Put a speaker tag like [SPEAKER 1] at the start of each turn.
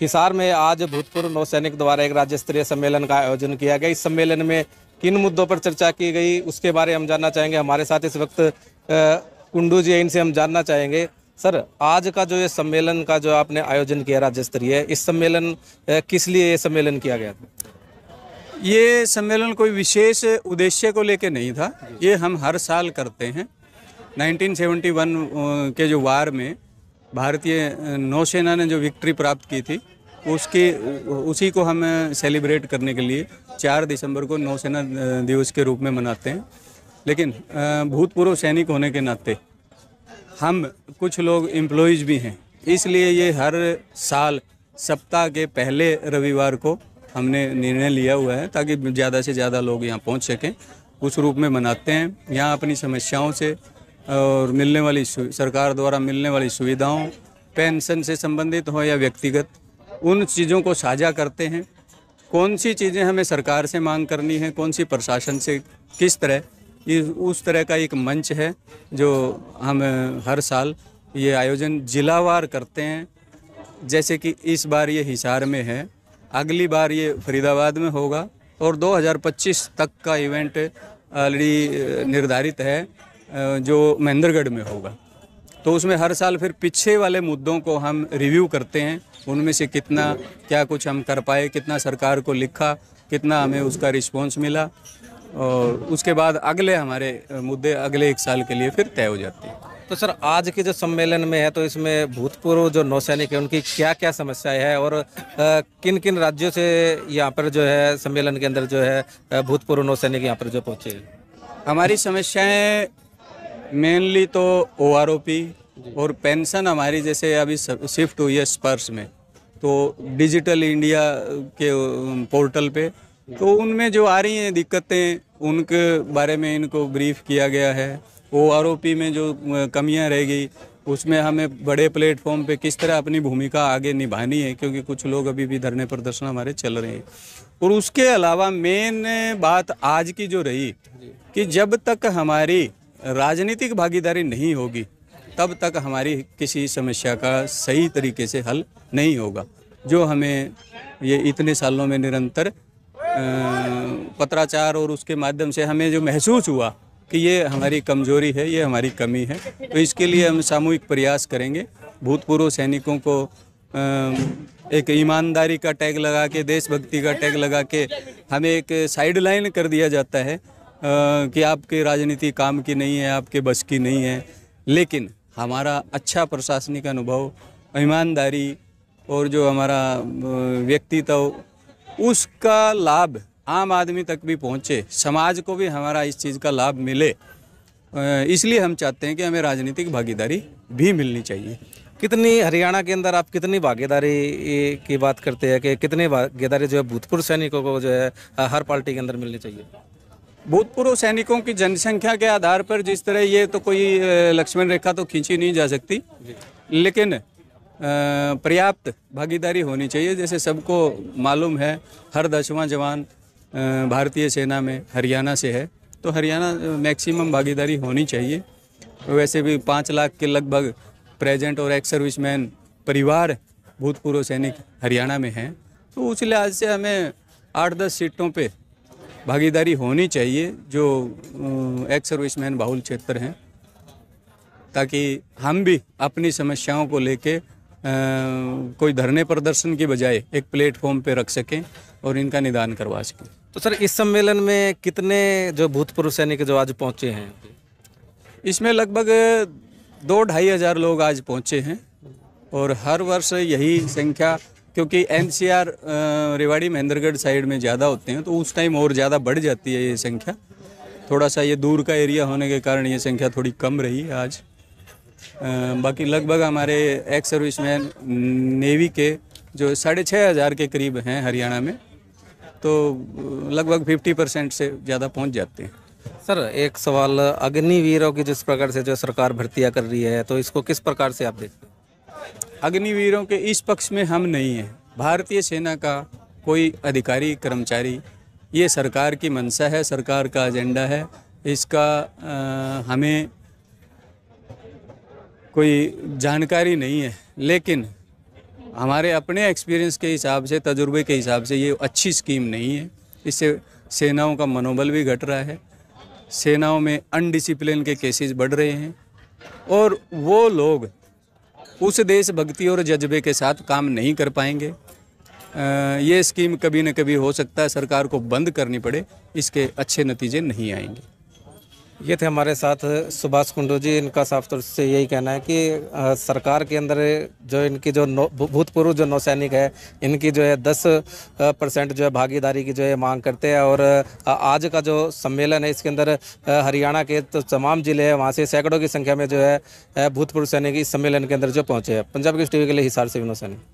[SPEAKER 1] हिसार में आज भूतपूर्व नौसैनिक द्वारा एक राज्य स्तरीय सम्मेलन का आयोजन किया गया इस सम्मेलन में किन मुद्दों पर चर्चा की गई उसके बारे हम जानना चाहेंगे हमारे साथ इस वक्त कुंडू जी इनसे हम जानना चाहेंगे सर आज का जो ये सम्मेलन का जो आपने आयोजन किया राज्य स्तरीय इस सम्मेलन किस लिए ये सम्मेलन किया गया था ये सम्मेलन कोई
[SPEAKER 2] विशेष उद्देश्य को लेकर नहीं था ये हम हर साल करते हैं 1971 के जो वार में भारतीय नौसेना ने जो विक्ट्री प्राप्त की थी उसकी उसी को हम सेलिब्रेट करने के लिए चार दिसंबर को नौसेना दिवस के रूप में मनाते हैं लेकिन भूतपूर्व सैनिक होने के नाते हम कुछ लोग एम्प्लॉयज भी हैं इसलिए ये हर साल सप्ताह के पहले रविवार को हमने निर्णय लिया हुआ है ताकि ज़्यादा से ज़्यादा लोग यहाँ पहुँच सकें उस रूप में मनाते हैं यहाँ अपनी समस्याओं से और मिलने वाली सरकार द्वारा मिलने वाली सुविधाओं पेंशन से संबंधित हो या व्यक्तिगत उन चीज़ों को साझा करते हैं कौन सी चीज़ें हमें सरकार से मांग करनी है कौन सी प्रशासन से किस तरह इस उस तरह का एक मंच है जो हम हर साल ये आयोजन जिलावार करते हैं जैसे कि इस बार ये हिसार में है अगली बार ये फरीदाबाद में होगा और 2025 तक का इवेंट ऑलरेडी निर्धारित है जो महेंद्रगढ़ में होगा तो उसमें हर साल फिर पीछे वाले मुद्दों को हम रिव्यू करते हैं उनमें से कितना क्या कुछ हम कर पाए कितना सरकार को लिखा कितना हमें उसका रिस्पॉन्स मिला और उसके बाद अगले हमारे
[SPEAKER 1] मुद्दे अगले एक साल के लिए फिर तय हो जाते हैं तो सर आज के जो सम्मेलन में है तो इसमें भूतपूर्व जो नौसैनिक है उनकी क्या क्या समस्याएं हैं और आ, किन किन राज्यों से यहाँ पर जो है सम्मेलन के अंदर जो है भूतपूर्व नौसैनिक यहाँ पर जो पहुँचे हमारी समस्याएं मेनली तो ओ
[SPEAKER 2] आर ओ पी और पेंशन हमारी जैसे अभी शिफ्ट हुई है स्पर्श में तो डिजिटल इंडिया के पोर्टल पे तो उनमें जो आ रही हैं दिक्कतें उनके बारे में इनको ब्रीफ किया गया है ओ आर ओ पी में जो कमियां रह गई उसमें हमें बड़े प्लेटफॉर्म पे किस तरह अपनी भूमिका आगे निभानी है क्योंकि कुछ लोग अभी भी धरने प्रदर्शन हमारे चल रहे हैं और उसके अलावा मेन बात आज की जो रही कि जब तक हमारी राजनीतिक भागीदारी नहीं होगी तब तक हमारी किसी समस्या का सही तरीके से हल नहीं होगा जो हमें ये इतने सालों में निरंतर पत्राचार और उसके माध्यम से हमें जो महसूस हुआ कि ये हमारी कमजोरी है ये हमारी कमी है तो इसके लिए हम सामूहिक प्रयास करेंगे भूतपूर्व सैनिकों को एक ईमानदारी का टैग लगा के देशभक्ति का टैग लगा के हमें एक साइड लाइन कर दिया जाता है कि आपकी राजनीति काम की नहीं है आपके बस की नहीं है लेकिन हमारा अच्छा प्रशासनिक अनुभव ईमानदारी और जो हमारा व्यक्तित्व उसका लाभ आम आदमी तक भी पहुंचे समाज को भी हमारा इस चीज़ का लाभ मिले इसलिए हम चाहते हैं कि हमें राजनीतिक
[SPEAKER 1] भागीदारी भी मिलनी चाहिए कितनी हरियाणा के अंदर आप कितनी भागीदारी की बात करते हैं कि कितनी भागीदारी जो है भूतपूर्व सैनिकों को जो है हर पार्टी के अंदर मिलनी चाहिए
[SPEAKER 2] भूतपूर्व सैनिकों की जनसंख्या के आधार पर जिस तरह ये तो कोई लक्ष्मण रेखा तो खींची नहीं जा सकती लेकिन पर्याप्त भागीदारी होनी चाहिए जैसे सबको मालूम है हर दसवां जवान भारतीय सेना में हरियाणा से है तो हरियाणा मैक्सिमम भागीदारी होनी चाहिए वैसे भी पाँच लाख के लगभग प्रेजेंट और एक्स सर्विसमैन परिवार भूतपूर्व सैनिक हरियाणा में हैं तो उस लिहाज से हमें आठ दस सीटों पे भागीदारी होनी चाहिए जो एक्स सर्विसमैन बाहुल क्षेत्र हैं ताकि हम भी अपनी समस्याओं को लेके कोई धरने प्रदर्शन के बजाय एक प्लेटफॉर्म पे रख सकें और इनका निदान करवा सकें तो सर इस सम्मेलन में कितने जो भूतपूर्व सैनिक जो आज पहुँचे हैं इसमें लगभग दो ढाई हज़ार लोग आज पहुँचे हैं और हर वर्ष यही संख्या क्योंकि एन रेवाड़ी महेंद्रगढ़ साइड में ज़्यादा होते हैं तो उस टाइम और ज़्यादा बढ़ जाती है ये संख्या थोड़ा सा ये दूर का एरिया होने के कारण ये संख्या थोड़ी कम रही आज बाकी लगभग हमारे एक्स सर्विस मैन नेवी के जो साढ़े
[SPEAKER 1] छः हज़ार के करीब हैं हरियाणा में तो लगभग फिफ्टी परसेंट से ज़्यादा पहुंच जाते हैं सर एक सवाल अग्निवीरों की जिस प्रकार से जो सरकार भर्तियाँ कर रही है तो इसको किस प्रकार से आप देखते हैं अग्निवीरों के इस पक्ष में हम नहीं हैं
[SPEAKER 2] भारतीय सेना का कोई अधिकारी कर्मचारी ये सरकार की मंशा है सरकार का एजेंडा है इसका आ, हमें कोई जानकारी नहीं है लेकिन हमारे अपने एक्सपीरियंस के हिसाब से तजुर्बे के हिसाब से ये अच्छी स्कीम नहीं है इससे सेनाओं का मनोबल भी घट रहा है सेनाओं में अनडिसिप्लिन के केसेस बढ़ रहे हैं और वो लोग उस देश भक्ति और जज्बे के साथ काम नहीं कर पाएंगे ये स्कीम कभी न कभी हो सकता है सरकार को बंद करनी पड़े इसके अच्छे नतीजे नहीं आएंगे
[SPEAKER 1] ये थे हमारे साथ सुभाष कुंडू जी इनका साफ तौर से यही कहना है कि सरकार के अंदर जो इनकी जो भूतपूर्व जो नौसैनिक है इनकी जो है दस परसेंट जो है भागीदारी की जो है मांग करते हैं और आज का जो सम्मेलन है इसके अंदर हरियाणा के तो तमाम जिले हैं वहाँ से सैकड़ों की संख्या में जो है भूतपूर्व सैनिक इस सम्मेलन के अंदर जो पहुँचे हैं पंजाब की टी के लिए हिसार से विनोद नौसैनिक